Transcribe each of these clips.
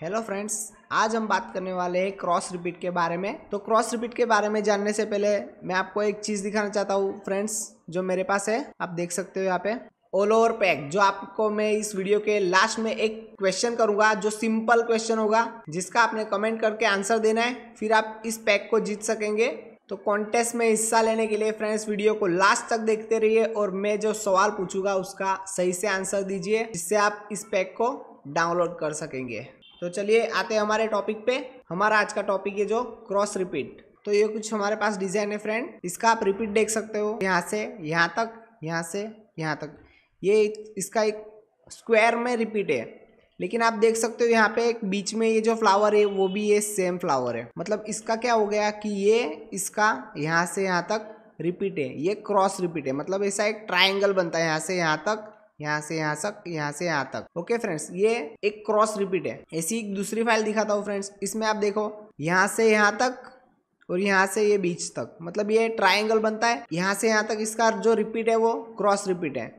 hello friends आज हम बात करने वाले हैं क्रॉस रिपीट के बारे में तो क्रॉस रिपीट के बारे में जानने से पहले मैं आपको एक चीज़ दिखाना चाहता हूँ फ्रेंड्स जो मेरे पास है आप देख सकते हो यहाँ पे ऑल ओवर पैक जो आपको मैं इस वीडियो के लास्ट में एक क्वेश्चन करूंगा जो सिंपल क्वेश्चन होगा जिसका आपने कमेंट करके आंसर देना है फिर आप इस पैक को जीत सकेंगे तो कॉन्टेस्ट में हिस्सा लेने के लिए फ्रेंड्स वीडियो को लास्ट तक देखते रहिए और मैं जो सवाल पूछूंगा उसका सही से आंसर दीजिए जिससे आप इस पैक को डाउनलोड कर सकेंगे तो चलिए आते हैं हमारे टॉपिक पे हमारा आज का टॉपिक है जो क्रॉस रिपीट तो ये कुछ हमारे पास डिजाइन है फ्रेंड इसका आप रिपीट देख सकते हो यहाँ से यहाँ तक यहाँ से यहाँ तक ये इसका एक स्क्वायर में रिपीट है लेकिन आप देख सकते हो यहाँ पे एक बीच में ये जो फ्लावर है वो भी ये सेम फ्लावर है मतलब इसका क्या हो गया कि ये इसका यहाँ से यहाँ तक रिपीट है ये क्रॉस रिपीट है मतलब ऐसा एक ट्राइंगल बनता है यहाँ से यहाँ तक यहाँ से यहाँ तक यहाँ से यहाँ तक ओके फ्रेंड्स ये एक क्रॉस रिपीट है ऐसी दूसरी फाइल दिखाता हूँ फ्रेंड्स इसमें आप देखो यहाँ से यहाँ तक और यहाँ से ये बीच तक मतलब ये ट्राइंगल बनता है यहाँ से यहाँ तक इसका जो रिपीट है वो क्रॉस रिपीट है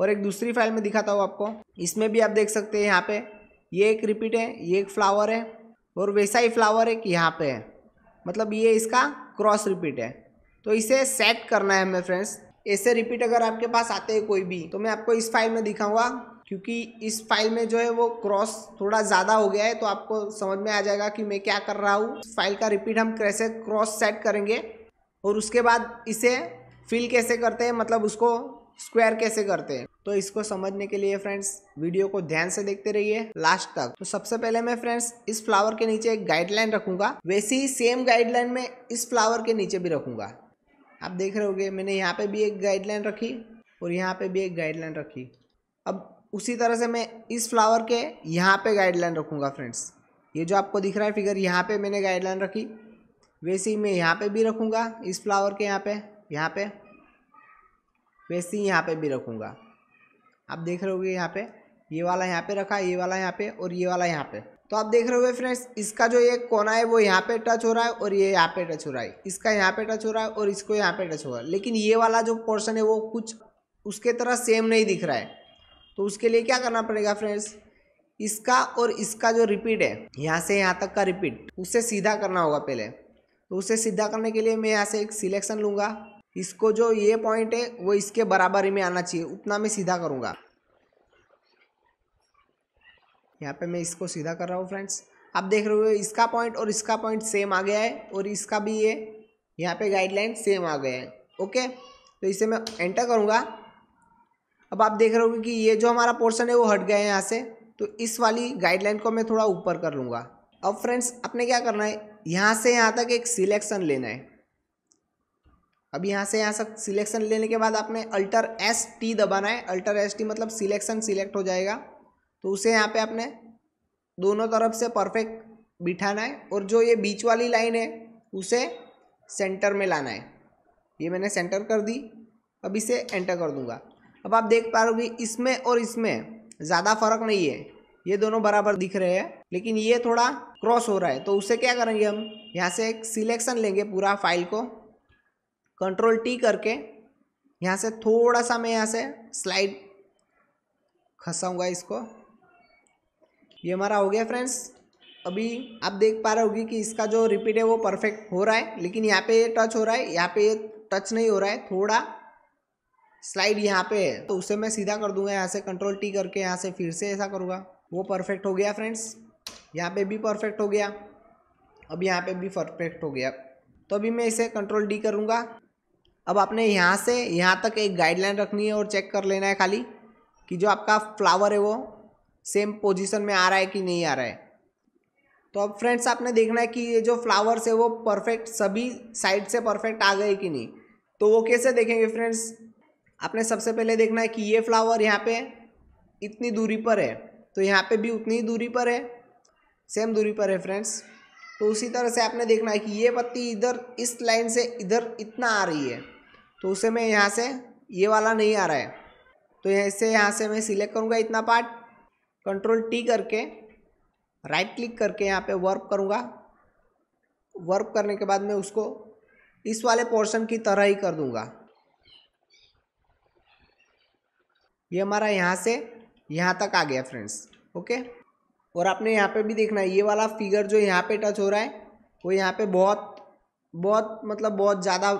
और एक दूसरी फाइल में दिखाता हूँ आपको इसमें भी आप देख सकते हैं यहाँ पे ये एक रिपीट है ये एक फ्लावर है और वैसा ही फ्लावर एक यहाँ पे है मतलब ये इसका क्रॉस रिपीट है तो इसे सेट करना है हमें फ्रेंड्स ऐसे रिपीट अगर आपके पास आते हैं कोई भी तो मैं आपको इस फाइल में दिखाऊंगा क्योंकि इस फाइल में जो है वो क्रॉस थोड़ा ज़्यादा हो गया है तो आपको समझ में आ जाएगा कि मैं क्या कर रहा हूँ फाइल का रिपीट हम कैसे क्रॉस सेट करेंगे और उसके बाद इसे फिल कैसे करते हैं मतलब उसको स्क्वायर कैसे करते हैं तो इसको समझने के लिए फ्रेंड्स वीडियो को ध्यान से देखते रहिए लास्ट तक तो सबसे पहले मैं फ्रेंड्स इस फ्लावर के नीचे एक गाइडलाइन रखूंगा वैसे ही सेम गाइडलाइन में इस फ्लावर के नीचे भी रखूंगा आप देख रहे होगे मैंने यहाँ पे भी एक गाइडलाइन रखी और यहाँ पे भी एक गाइडलाइन रखी अब उसी तरह से मैं इस फ्लावर के यहाँ पे गाइडलाइन रखूँगा फ्रेंड्स ये जो आपको दिख रहा है फिगर यहाँ पे मैंने गाइडलाइन रखी वैसे ही मैं यहाँ पे भी रखूँगा इस फ्लावर के यहाँ पे यहाँ पे वैसे ही यहाँ पे भी रखूँगा आप देख रहे होगे यहाँ पे ये वाला यहाँ पे रखा ये वाला यहाँ पे और ये वाला यहाँ पे तो आप देख रहे हो फ्रेंड्स इसका जो ये कोना है वो यहाँ पे टच हो रहा है और ये यहाँ पे टच हो रहा है इसका यहाँ पे टच हो रहा है और इसको यहाँ पे टच हो रहा है लेकिन ये वाला जो पोर्शन है वो कुछ उसके तरह सेम नहीं दिख रहा है तो उसके लिए क्या करना पड़ेगा फ्रेंड्स इसका और इसका जो रिपीट है यहाँ से यहाँ तक का रिपीट उसे सीधा करना होगा पहले तो उसे सीधा करने के लिए मैं यहाँ से एक सिलेक्शन लूँगा इसको जो ये पॉइंट है वो इसके बराबरी में आना चाहिए उतना मैं सीधा करूँगा यहाँ पे मैं इसको सीधा कर रहा हूँ फ्रेंड्स आप देख रहे हो इसका पॉइंट और इसका पॉइंट सेम आ गया है और इसका भी ये यहाँ पे गाइडलाइन सेम आ गया है ओके तो इसे मैं एंटर करूँगा अब आप देख रहे हो कि ये जो हमारा पोर्सन है वो हट गया है यहाँ से तो इस वाली गाइडलाइन को मैं थोड़ा ऊपर कर लूँगा अब फ्रेंड्स आपने क्या करना है यहाँ से यहाँ तक एक सिलेक्शन लेना है अब यहाँ से यहाँ तक सिलेक्शन लेने के बाद आपने अल्टर एस टी दबाना है अल्टर एस टी मतलब सिलेक्शन सिलेक्ट हो जाएगा तो उसे यहाँ पे आपने दोनों तरफ से परफेक्ट बिठाना है और जो ये बीच वाली लाइन है उसे सेंटर में लाना है ये मैंने सेंटर कर दी अब इसे एंटर कर दूंगा अब आप देख पा रहे इसमें और इसमें ज़्यादा फर्क नहीं है ये दोनों बराबर दिख रहे हैं लेकिन ये थोड़ा क्रॉस हो रहा है तो उसे क्या करेंगे हम यहाँ से एक सिलेक्शन लेंगे पूरा फाइल को कंट्रोल टी करके यहाँ से थोड़ा सा मैं यहाँ से स्लाइड खसाऊंगा इसको ये हमारा हो गया फ्रेंड्स अभी आप देख पा रहे होगी कि इसका जो रिपीट है वो परफेक्ट हो रहा है लेकिन यहाँ पे टच हो रहा है यहाँ पे टच नहीं हो रहा है थोड़ा स्लाइड यहाँ पे है तो उसे मैं सीधा कर दूंगा यहाँ से कंट्रोल टी करके यहाँ से फिर से ऐसा करूँगा वो परफेक्ट हो गया फ्रेंड्स यहाँ पे भी परफेक्ट हो गया अब यहाँ पे भी परफेक्ट हो गया तो अभी मैं इसे कंट्रोल डी करूँगा अब आपने यहाँ से यहाँ तक एक गाइडलाइन रखनी है और चेक कर लेना है खाली कि जो आपका फ्लावर है वो सेम पोजीशन में आ रहा है कि नहीं आ रहा है तो अब फ्रेंड्स आपने देखना है कि ये जो फ्लावर्स है वो परफेक्ट सभी साइड से परफेक्ट आ गए कि नहीं तो वो कैसे देखेंगे फ्रेंड्स आपने सबसे पहले देखना है कि ये फ्लावर यहाँ पे इतनी दूरी पर है तो यहाँ पे भी उतनी दूरी पर है सेम दूरी पर है फ्रेंड्स तो उसी तरह से आपने देखना है कि ये पत्ती इधर इस लाइन से इधर इतना आ रही है तो उसे मैं यहाँ से ये वाला नहीं आ रहा है तो ऐसे यहाँ से मैं सिलेक्ट करूँगा इतना पार्ट कंट्रोल टी करके राइट क्लिक करके यहाँ पे वर्क करूँगा वर्क करने के बाद मैं उसको इस वाले पोर्शन की तरह ही कर दूँगा ये हमारा यहाँ से यहाँ तक आ गया फ्रेंड्स ओके और आपने यहाँ पे भी देखना है ये वाला फिगर जो यहाँ पे टच हो रहा है वो यहाँ पे बहुत बहुत मतलब बहुत ज़्यादा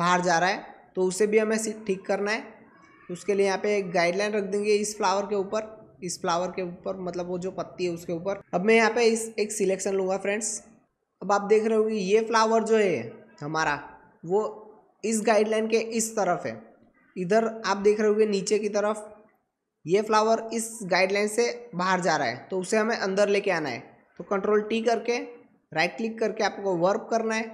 बाहर जा रहा है तो उसे भी हमें ठीक करना है उसके लिए यहाँ पे एक गाइडलाइन रख देंगे इस फ्लावर के ऊपर इस फ्लावर के ऊपर मतलब वो जो पत्ती है उसके ऊपर अब मैं यहाँ पे इस एक सिलेक्शन लूँगा फ्रेंड्स अब आप देख रहे हो कि ये फ्लावर जो है हमारा वो इस गाइडलाइन के इस तरफ है इधर आप देख रहे होगे नीचे की तरफ ये फ्लावर इस गाइडलाइन से बाहर जा रहा है तो उसे हमें अंदर लेके आना है तो कंट्रोल टी करके राइट क्लिक करके आपको वर्क करना है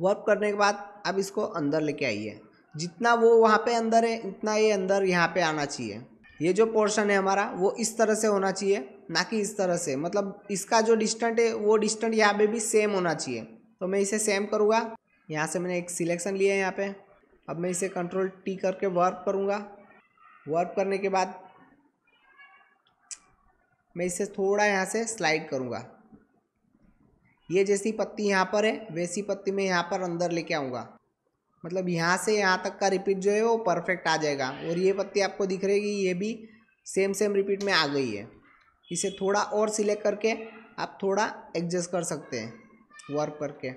वर्क करने के बाद आप इसको अंदर लेके आइए जितना वो वहाँ पे अंदर है उतना ये अंदर यहाँ पे आना चाहिए ये जो पोर्शन है हमारा वो इस तरह से होना चाहिए ना कि इस तरह से मतलब इसका जो डिस्टेंट है वो डिस्टेंट यहाँ पे भी सेम होना चाहिए तो मैं इसे सेम करूँगा यहाँ से मैंने एक सिलेक्शन लिया है यहाँ पे अब मैं इसे कंट्रोल टी करके वर्क करूँगा वर्क करने के बाद मैं इसे थोड़ा यहाँ से स्लाइड करूँगा ये जैसी पत्ती यहाँ पर है वैसी पत्ती मैं यहाँ पर अंदर लेके आऊँगा मतलब यहाँ से यहाँ तक का रिपीट जो है वो परफेक्ट आ जाएगा और ये पत्ती आपको दिख रही है ये भी सेम सेम रिपीट में आ गई है इसे थोड़ा और सिलेक्ट करके आप थोड़ा एडजस्ट कर सकते हैं वर्क करके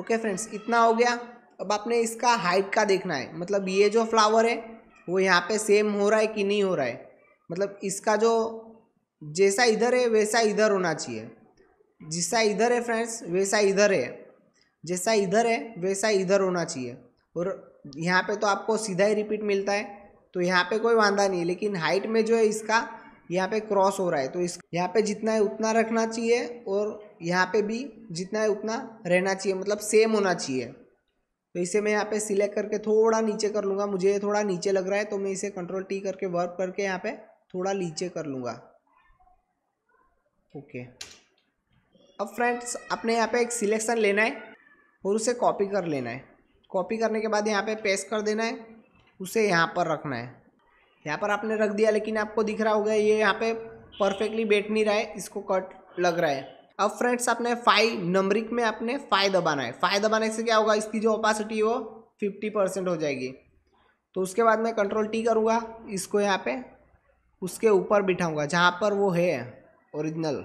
ओके फ्रेंड्स इतना हो गया अब आपने इसका हाइट का देखना है मतलब ये जो फ्लावर है वो यहाँ पे सेम हो रहा है कि नहीं हो रहा है मतलब इसका जो जैसा इधर है वैसा इधर होना चाहिए जिसका इधर है फ्रेंड्स वैसा इधर है जैसा इधर है वैसा इधर होना चाहिए और यहाँ पे तो आपको सीधा ही रिपीट मिलता है तो यहाँ पे कोई वांधा नहीं है लेकिन हाइट में जो है इसका यहाँ पे क्रॉस हो रहा है तो इस यहाँ पे जितना है उतना रखना चाहिए और यहाँ पे भी जितना है उतना रहना चाहिए मतलब सेम होना चाहिए तो इसे मैं यहाँ पे सिलेक्ट करके थोड़ा नीचे कर लूँगा मुझे थोड़ा नीचे लग रहा है तो मैं इसे कंट्रोल टी करके वर्क करके यहाँ पे थोड़ा नीचे कर लूँगा ओके अब फ्रेंड्स आपने यहाँ पे एक सिलेक्शन लेना है और उसे कॉपी कर लेना है कॉपी करने के बाद यहाँ पे पेस्ट कर देना है उसे यहाँ पर रखना है यहाँ पर आपने रख दिया लेकिन आपको दिख रहा होगा ये यहाँ पे परफेक्टली बैठ नहीं रहा है इसको कट लग रहा है अब फ्रेंड्स आपने फाइव नंबरिक में आपने फाइव दबाना है फाइव दबाने से क्या होगा इसकी जो ओपासिटी है वो फिफ्टी परसेंट हो जाएगी तो उसके बाद मैं कंट्रोल टी करूँगा इसको यहाँ पर उसके ऊपर बिठाऊँगा जहाँ पर वो है ओरिजिनल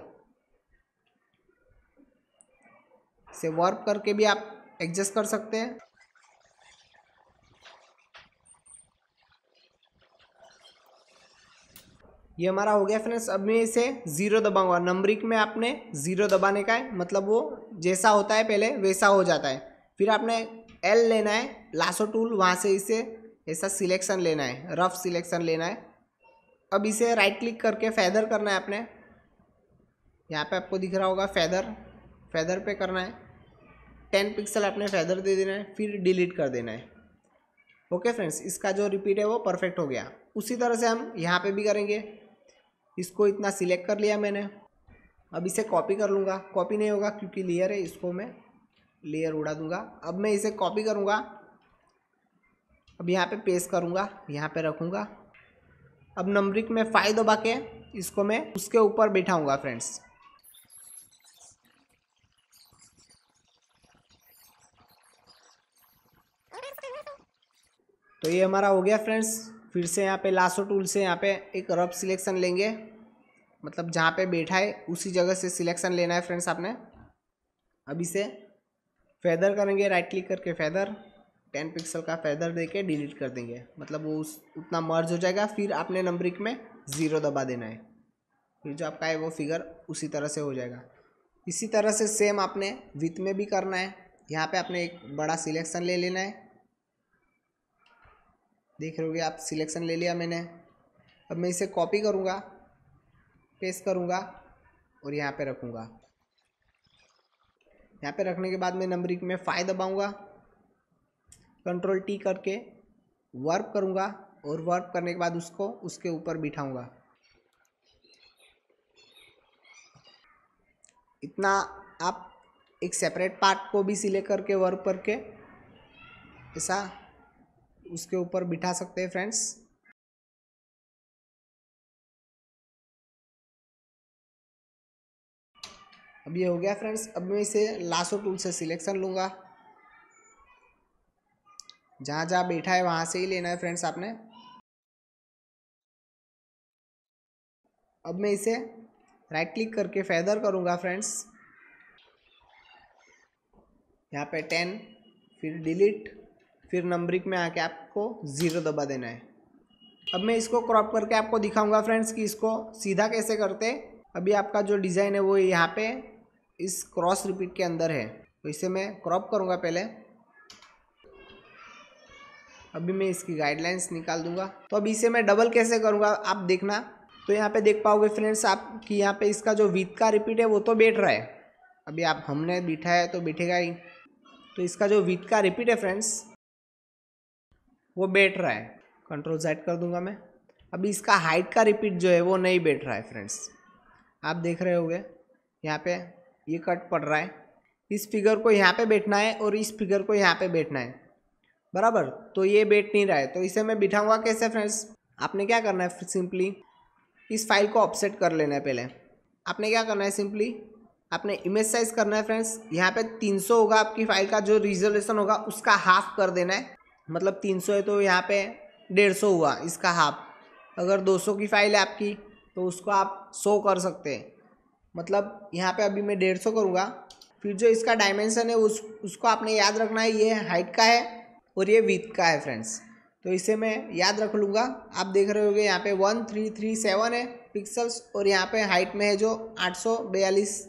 इसे वर्क करके भी आप एडजस्ट कर सकते हैं ये हमारा हो गया फ्रेंड्स अब मैं इसे ज़ीरो दबाऊंगा नंबरिक में आपने ज़ीरो दबाने का है मतलब वो जैसा होता है पहले वैसा हो जाता है फिर आपने एल लेना है लासो टूल वहाँ से इसे ऐसा सिलेक्शन लेना है रफ सिलेक्शन लेना है अब इसे राइट क्लिक करके फैदर करना है आपने यहाँ पे आपको दिख रहा होगा फैदर फैदर पे करना है टेन पिक्सल आपने फैदर दे देना है फिर डिलीट कर देना है ओके फ्रेंड्स इसका जो रिपीट है वो परफेक्ट हो गया उसी तरह से हम यहाँ पे भी करेंगे इसको इतना सिलेक्ट कर लिया मैंने अब इसे कॉपी कर लूँगा कॉपी नहीं होगा क्योंकि लेयर है इसको मैं लेयर उड़ा दूँगा अब मैं इसे कॉपी करूँगा अब यहाँ पे पेस्ट करूँगा यहाँ पे रखूँगा अब नंबरिक में फ़ाइव दबा के इसको मैं उसके ऊपर बैठाऊँगा फ्रेंड्स तो ये हमारा हो गया फ्रेंड्स फिर से यहाँ पे लासो टूल से यहाँ पे एक रब सिलेक्शन लेंगे मतलब जहाँ पे बैठा है उसी जगह से सिलेक्शन लेना है फ्रेंड्स आपने अभी से फैदर करेंगे राइट क्लिक करके फैदर टेन पिक्सल का फैदर दे के डिलीट कर देंगे मतलब वो उस उतना मर्ज हो जाएगा फिर आपने नंबरिक में ज़ीरो दबा देना है फिर जो आपका है वो फिगर उसी तरह से हो जाएगा इसी तरह से सेम आपने विथ में भी करना है यहाँ पे आपने एक बड़ा सिलेक्शन ले लेना है देख रहे हो आप सिलेक्शन ले लिया मैंने अब मैं इसे कॉपी करूँगा पेस्ट करूँगा और यहाँ पे रखूँगा यहाँ पे रखने के बाद मैं नंबरिंग में फ़ाइव दबाऊँगा कंट्रोल टी करके वर्क करूँगा और वर्क करने के बाद उसको उसके ऊपर बिठाऊँगा इतना आप एक सेपरेट पार्ट को भी सिलेक्ट करके वर्क करके ऐसा उसके ऊपर बिठा सकते हैं फ्रेंड्स अब ये हो गया फ्रेंड्स अब मैं इसे लासो टूल से सिलेक्शन लूँगा जहाँ जहाँ बैठा है वहाँ से ही लेना है फ्रेंड्स आपने अब मैं इसे राइट क्लिक करके फैदर करूँगा फ्रेंड्स यहाँ पे टेन फिर डिलीट फिर नंबरिक में आके आपको ज़ीरो दबा देना है अब मैं इसको क्रॉप करके आपको दिखाऊंगा फ्रेंड्स कि इसको सीधा कैसे करते अभी आपका जो डिज़ाइन है वो यहाँ पे इस क्रॉस रिपीट के अंदर है तो इसे मैं क्रॉप करूँगा पहले अभी मैं इसकी गाइडलाइंस निकाल दूंगा तो अभी इसे मैं डबल कैसे करूँगा आप देखना तो यहाँ पे देख पाओगे फ्रेंड्स आप कि यहाँ पे इसका जो विथ का रिपीट है वो तो बैठ रहा है अभी आप हमने बिठाया तो बैठेगा ही तो इसका जो विथ का रिपीट है फ्रेंड्स वो बैठ रहा है कंट्रोल जेड कर दूंगा मैं अभी इसका हाइट का रिपीट जो है वो नहीं बैठ रहा है फ्रेंड्स आप देख रहे होगे यहाँ पे ये कट पड़ रहा है इस फिगर को यहाँ पे बैठना है और इस फिगर को यहाँ पे बैठना है बराबर तो ये बैठ नहीं रहा है तो इसे मैं बिठाऊंगा कैसे फ्रेंड्स आपने क्या करना है सिंपली इस फाइल को ऑफसेट कर लेना है पहले आपने क्या करना है सिंपली आपने इमेज साइज करना है फ्रेंड्स यहाँ पे 300 होगा आपकी फाइल का जो रिजोल्यूशन होगा उसका हाफ कर देना है मतलब तीन सौ है तो यहाँ पे डेढ़ सौ हुआ इसका हाफ अगर दो सौ की फ़ाइल है आपकी तो उसको आप सौ कर सकते हैं मतलब यहाँ पे अभी मैं डेढ़ सौ करूँगा फिर जो इसका डायमेंसन है उस उसको आपने याद रखना है ये हाइट का है और ये वीथ का है फ्रेंड्स तो इसे मैं याद रख लूँगा आप देख रहे होगे यहाँ पे वन थ्री थ्री सेवन है पिक्सल्स और यहाँ पे हाइट में है जो आठ सौ बयालीस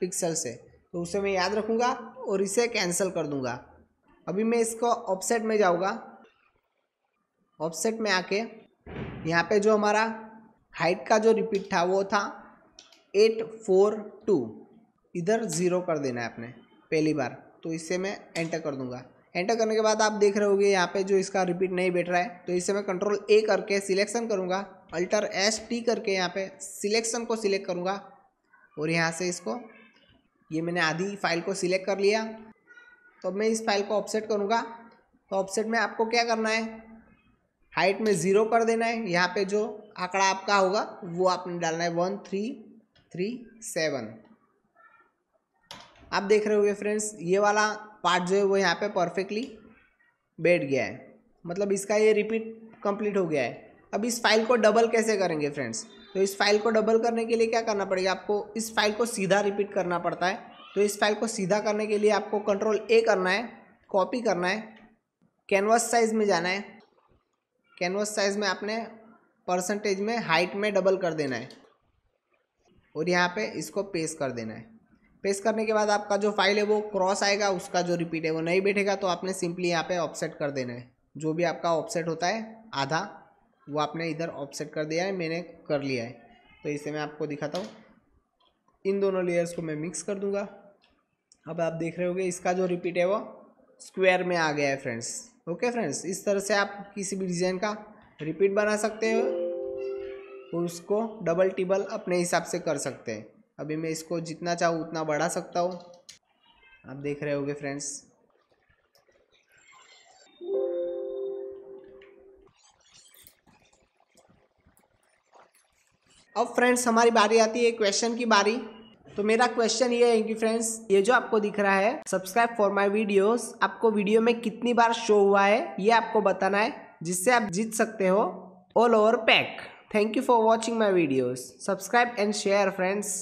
पिक्सल्स है तो उसे मैं याद रखूँगा और इसे कैंसिल कर दूँगा अभी मैं इसको ऑफसेट में जाऊँगा ऑफसेट में आके यहाँ पे जो हमारा हाइट का जो रिपीट था वो था एट फोर टू इधर ज़ीरो कर देना है आपने पहली बार तो इससे मैं एंटर कर दूंगा एंटर करने के बाद आप देख रहे होगे यहाँ पे जो इसका रिपीट नहीं बैठ रहा है तो इससे मैं कंट्रोल ए करके सिलेक्शन करूँगा अल्टर एस टी करके यहाँ पे सिलेक्शन को सिलेक्ट करूँगा और यहाँ से इसको ये मैंने आधी फाइल को सिलेक्ट कर लिया तो मैं इस फाइल को ऑफसेट करूँगा तो ऑफसेट में आपको क्या करना है हाइट में ज़ीरो कर देना है यहाँ पे जो आंकड़ा आपका होगा वो आपने डालना है वन थ्री थ्री सेवन आप देख रहे होगे फ्रेंड्स ये वाला पार्ट जो है वो यहाँ पे परफेक्टली बैठ गया है मतलब इसका ये रिपीट कंप्लीट हो गया है अब इस फाइल को डबल कैसे करेंगे फ्रेंड्स तो इस फाइल को डबल करने के लिए क्या करना पड़ेगा आपको इस फाइल को सीधा रिपीट करना पड़ता है तो इस फाइल को सीधा करने के लिए आपको कंट्रोल ए करना है कॉपी करना है कैनवास साइज़ में जाना है कैनवास साइज़ में आपने परसेंटेज में हाइट में डबल कर देना है और यहाँ पे इसको पेस कर देना है पेस करने के बाद आपका जो फाइल है वो क्रॉस आएगा उसका जो रिपीट है वो नहीं बैठेगा तो आपने सिंपली यहाँ पे ऑफसेट कर देना है जो भी आपका ऑफसेट होता है आधा वो आपने इधर ऑफसेट कर दिया है मैंने कर लिया है तो इसे मैं आपको दिखाता हूँ इन दोनों लेयर्स को मैं मिक्स कर दूँगा अब आप देख रहे होगे इसका जो रिपीट है वो स्क्वायर में आ गया है फ्रेंड्स ओके फ्रेंड्स इस तरह से आप किसी भी डिज़ाइन का रिपीट बना सकते हो और उसको डबल टिबल अपने हिसाब से कर सकते हैं अभी मैं इसको जितना चाहूँ उतना बढ़ा सकता हूँ आप देख रहे होंगे फ्रेंड्स अब फ्रेंड्स हमारी बारी आती है क्वेश्चन की बारी तो मेरा क्वेश्चन ये है कि फ्रेंड्स ये जो आपको दिख रहा है सब्सक्राइब फॉर माय वीडियोस आपको वीडियो में कितनी बार शो हुआ है ये आपको बताना है जिससे आप जीत सकते हो all over pack thank you for watching my videos subscribe and share friends